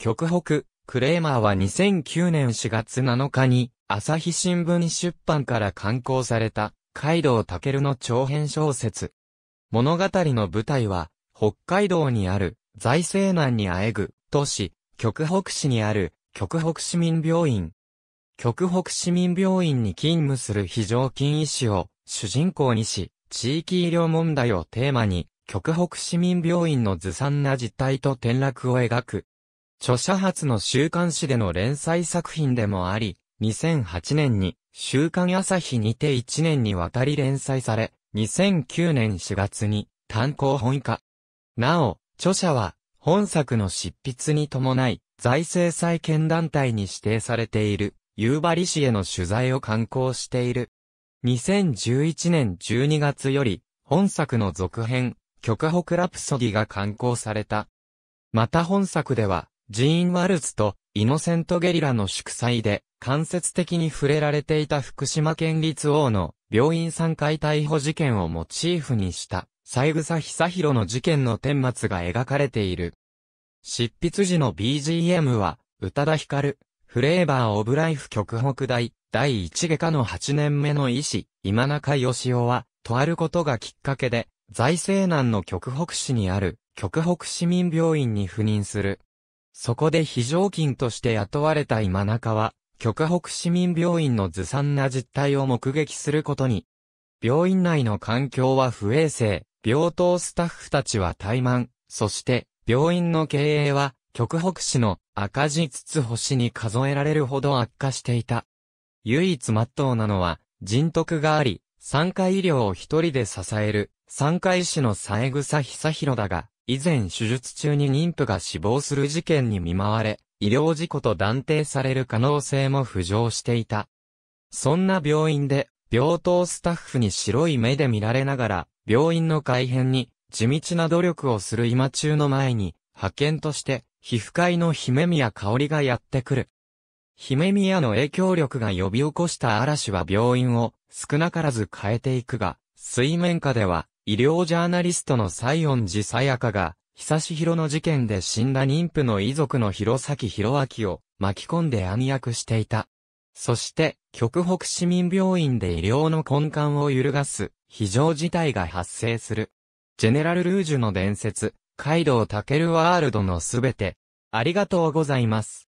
極北、クレーマーは2009年4月7日に、朝日新聞出版から刊行された、海道ルの長編小説。物語の舞台は、北海道にある、財政難にあえぐ、都市、極北市にある、極北市民病院。極北市民病院に勤務する非常勤医師を主人公にし、地域医療問題をテーマに、極北市民病院のずさんな実態と転落を描く著者初の週刊誌での連載作品でもあり、2008年に週刊朝日にて1年にわたり連載され、2009年4月に単行本化。なお、著者は本作の執筆に伴い、財政再建団体に指定されている、夕張市への取材を刊行している。2011年12月より、本作の続編、極北ラプソディが刊行された。また本作では、ジーン・ワルツとイノセント・ゲリラの祝祭で間接的に触れられていた福島県立王の病院3回逮捕事件をモチーフにした三枝久弘の事件の顛末が描かれている。執筆時の BGM は宇多田ヒカル、フレーバー・オブ・ライフ極北大、第一外科の8年目の医師、今中義雄は、とあることがきっかけで、財政難の極北市にある、極北市民病院に赴任する。そこで非常勤として雇われた今中は、極北市民病院のずさんな実態を目撃することに。病院内の環境は不衛生、病棟スタッフたちは怠慢、そして、病院の経営は、極北市の赤字つつ星に数えられるほど悪化していた。唯一真っ当なのは、人徳があり、産科医療を一人で支える、産科医師の三枝久弘だが、以前手術中に妊婦が死亡する事件に見舞われ、医療事故と断定される可能性も浮上していた。そんな病院で、病棟スタッフに白い目で見られながら、病院の改変に、地道な努力をする今中の前に、派遣として、皮膚科医の姫宮香織がやってくる。姫宮の影響力が呼び起こした嵐は病院を少なからず変えていくが、水面下では医療ジャーナリストの西園寺さやかが、久し広の事件で死んだ妊婦の遺族の弘前弘明を巻き込んで暗躍していた。そして、極北市民病院で医療の根幹を揺るがす、非常事態が発生する。ジェネラル・ルージュの伝説、カイドウ・タケル・ワールドのすべて。ありがとうございます。